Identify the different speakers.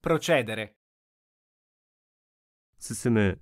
Speaker 1: Procedere.
Speaker 2: 進む